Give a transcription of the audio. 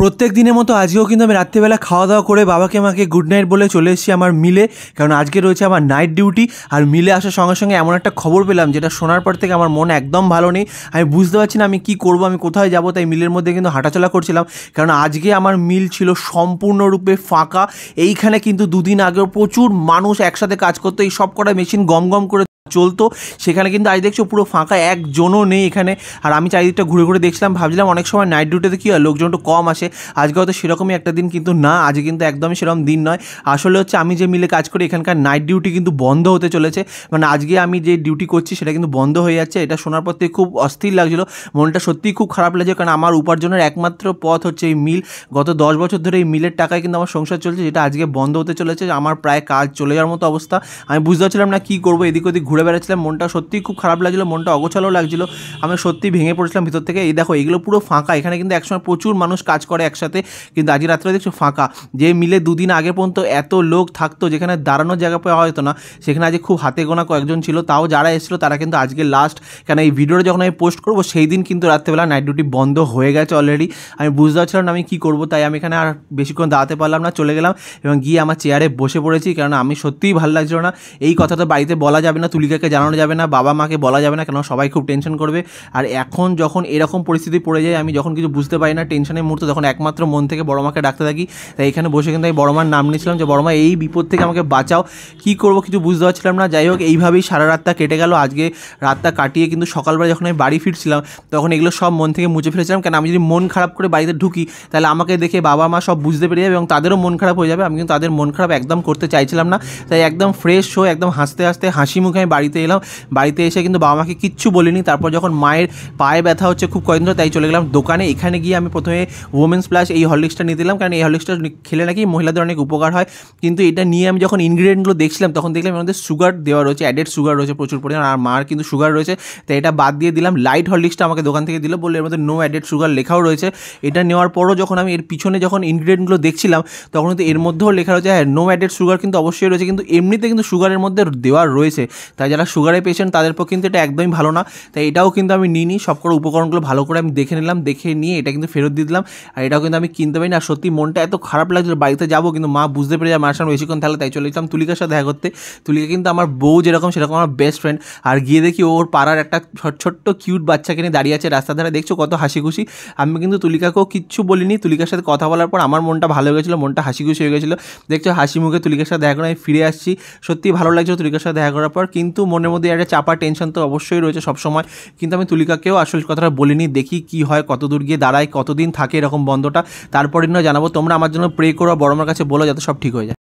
প্রত্যেক দিনের মতো আজকেও কিন্তু আমি রাত্রিবেলা খাওয়া দাওয়া করে বাবাকে মাকে গুড নাইট বলে চলে এসেছি আমার মিলে কারণ আজকে রয়েছে আমার নাইট ডিউটি আর মিলে আসার সঙ্গে সঙ্গে এমন একটা খবর পেলাম যেটা শোনার পর থেকে আমার মন একদম ভালো নেই আমি বুঝতে পারছি না আমি কি করব আমি কোথায় যাব তাই মিলের মধ্যে কিন্তু হাঁটাচলা করছিলাম কারণ আজকে আমার মিল ছিল সম্পূর্ণরূপে ফাঁকা এইখানে কিন্তু দুদিন আগেও প্রচুর মানুষ একসাথে কাজ করতো এই সব কটা মেশিন গম গম করে চলতো সেখানে কিন্তু আজ দেখছো পুরো ফাঁকা একজনও নেই এখানে আর আমি চারিদিকটা ঘুরে ঘুরে দেখছিলাম ভাবছিলাম অনেক সময় নাইট ডিউটিতে কী হয় লোকজন একটু কম আসে আজকে হয়তো সেরকমই একটা দিন কিন্তু না আজ কিন্তু একদমই সেরকম দিন নয় আসলে হচ্ছে আমি যে মিলে কাজ করি এখানকার নাইট ডিউটি কিন্তু বন্ধ হতে চলেছে মানে আজকে আমি যে ডিউটি করছি সেটা কিন্তু বন্ধ হয়ে যাচ্ছে এটা শোনার পর থেকে খুব অস্থির লাগছিলো মনটা সত্যিই খুব খারাপ লাগছে কারণ আমার উপার্জনের একমাত্র পথ হচ্ছে এই মিল গত দশ বছর ধরে এই মিলের টাকায় কিন্তু আমার সংসার চলছে যেটা আজকে বন্ধ হতে চলেছে আমার প্রায় কাজ চলে যাওয়ার মতো অবস্থা আমি বুঝতে পারছিলাম না কী করবো এদিক ওদিক ঘুরে ঘুরে বেড়াচ্ছিলাম মনটা সত্যি খুব খারাপ লাগছিলো মনটা অগোছালও লাগছিলো আমি সত্যি ভেঙে পড়েছিলাম ভিতর থেকে এই দেখো এগুলো পুরো ফাঁকা এখানে কিন্তু একসময় প্রচুর মানুষ কাজ করে একসাথে কিন্তু আজ রাত্রে দেখছো ফাঁকা যে মিলে দুদিন আগে পর্যন্ত এত লোক থাকতো যেখানে দাঁড়ানোর জায়গা পাওয়া হতো না সেখানে আজ খুব হাতে গোনা কয়েকজন ছিল তাও যারা এসেছিলো তারা কিন্তু আজকে লাস্ট কেন এই ভিডিওটা যখন আমি পোস্ট করবো সেই দিন কিন্তু রাত্রেবেলা নাইট ডিউটি বন্ধ হয়ে গেছে অলরেডি আমি বুঝতে পারছিলাম আমি কী করবো তাই আমি এখানে আর বেশিক্ষণ দাঁড়াতে পারলাম না চলে গেলাম এবং গিয়ে আমার চেয়ারে বসে পড়েছি কেননা আমি সত্যিই ভালো লাগছিল না এই কথাটা বাড়িতে বলা যাবে না তুলি শিক্ষিকাকে জানানো যাবে না বাবা মাকে বলা যাবে না কেন সবাই খুব টেনশন করবে আর এখন যখন এরকম পরিস্থিতি পড়ে যায় আমি যখন কিছু বুঝতে পারি না টেনশনের মুহূর্তে তখন একমাত্র মন থেকে বড় মাকে ডাকতে থাকি তাই এখানে বসে কিন্তু আমি বড় মার নাম নিয়েছিলাম যে বড় মা এই বিপদ থেকে আমাকে বাঁচাও কী করবো কিছু বুঝতে পারছিলাম না যাই হোক এইভাবেই সারা রাতটা কেটে গেল আজকে রাতটা কাটিয়ে কিন্তু সকালবেলা যখন আমি বাড়ি ফিরছিলাম তখন এগুলো সব মন থেকে মুছে ফেলেছিলাম কেন আমি যদি মন খারাপ করে বাড়িতে ঢুকি তাহলে আমাকে দেখে বাবা মা সব বুঝতে পেরে যাবে এবং তাদেরও মন খারাপ হয়ে যাবে আমি কিন্তু তাদের মন খারাপ একদম করতে চাইছিলাম না তাই একদম ফ্রেশ হয়ে একদম হাসতে হাসতে হাসি মুখে আমি বাড়িতে এলাম বাড়িতে এসে কিন্তু বাবা মাকে কিচ্ছু বলিনি তারপর যখন মায়ের পায়ে ব্যথা হচ্ছে খুব কয়েকদিন ধরে তাই চলে গেলাম দোকানে এখানে গিয়ে আমি প্রথমে ওমেন্স প্লাস এই হরলিক্সটা নিয়ে দিলাম কারণ এই হরলিক্সটা খেলে নাকি মহিলাদের অনেক উপকার হয় কিন্তু এটা নিয়ে আমি যখন ইনগ্রিডিয়েন্টগুলো দেখছিলাম তখন দেখলাম আমাদের সুগার দেওয়া রয়েছে অ্যাডেড সুগার রয়েছে প্রচুর পরিমাণ আর মার কিন্তু সুগার রয়েছে তাই এটা বাদ দিয়ে দিলাম লাইট হরলিক্সটা আমাকে দোকান থেকে দিল বলে এর মধ্যে নো অ্যাডেড সুগার লেখাও রয়েছে এটা নেওয়ার পরও যখন আমি এর পিছনে যখন ইনগ্রিডিয়েন্টগুলো দেখছিলাম তখন কিন্তু এর মধ্যেও লেখা রয়েছে হ্যাঁ নো অ্যাডেড সুগার কিন্তু অবশ্যই রয়েছে কিন্তু এমনিতে কিন্তু সুগারের মধ্যে দেওয়া রয়েছে তাই যারা সুগারের পেশেন্ট তাদের পক্ষে কিন্তু এটা একদমই ভালো না তাই এটাও কিন্তু আমি নিই নি করে উপকরণগুলো ভালো করে আমি দেখে নিলাম দেখে নিয়ে এটা কিন্তু ফেরত দিয়ে দিলাম আর এটাও কিন্তু আমি কিনতে পারি না সত্যি মনটা এত খারাপ লাগছিল বাড়িতে যাবো কিন্তু মা বুঝতে পেরে যায় মার সামনে বেশিক্ষণ থাকলে তাই চলে যেতাম তুলিকার সাথে দেখা করতে তুলিকা কিন্তু আমার বউ যেরকম সেরকম আমার বেস্ট ফ্রেন্ড আর গিয়ে দেখি ওর পাড়ার একটা ছোট্ট কিউট বাচ্চাকে নিয়ে দাঁড়িয়ে আছে রাস্তা ধারে দেখছো কত হাসি খুশি আমি কিন্তু তুলিকাকেও কিচ্ছু বলিনি তুলিকার সাথে কথা বলার পর আমার মনটা ভালো হয়ে গেছিলো মনটা হাসি খুশি হয়ে গেছিলো দেখছো হাসি মুখে তুলিকার সাথে দেখা করে আমি ফিরে আসছি সত্যি ভালো লাগছে তুলিকার সাথে দেখা করার পর কিন্তু কিন্তু মনের মধ্যে একটা চাপা টেনশন তো অবশ্যই রয়েছে সবসময় কিন্তু আমি তুলিকাকেও আসল কথাটা বলিনি দেখি কি হয় কত দূর গিয়ে দাঁড়ায় কতদিন থাকে এরকম বন্ধটা তারপরে না জানাবো তোমরা আমার জন্য প্রে করো বড়মার কাছে বলো যাতে সব ঠিক হয়ে যায়